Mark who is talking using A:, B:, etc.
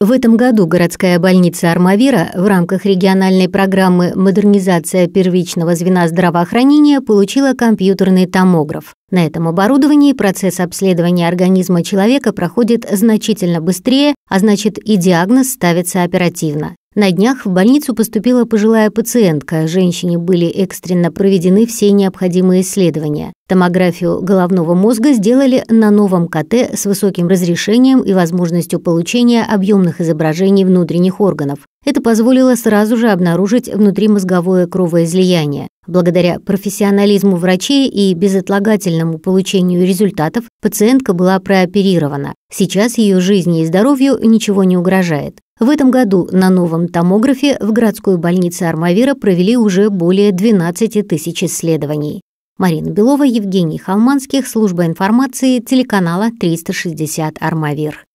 A: В этом году городская больница Армавира в рамках региональной программы «Модернизация первичного звена здравоохранения» получила компьютерный томограф. На этом оборудовании процесс обследования организма человека проходит значительно быстрее, а значит и диагноз ставится оперативно. На днях в больницу поступила пожилая пациентка. Женщине были экстренно проведены все необходимые исследования. Томографию головного мозга сделали на новом КТ с высоким разрешением и возможностью получения объемных изображений внутренних органов. Это позволило сразу же обнаружить внутримозговое кровоизлияние. Благодаря профессионализму врачей и безотлагательному получению результатов пациентка была прооперирована. Сейчас ее жизни и здоровью ничего не угрожает. В этом году на новом томографе в городской больнице Армавира провели уже более 12 тысяч исследований. Марина Белова, Евгений Холманских, служба информации, телеканала 360 «Армавир».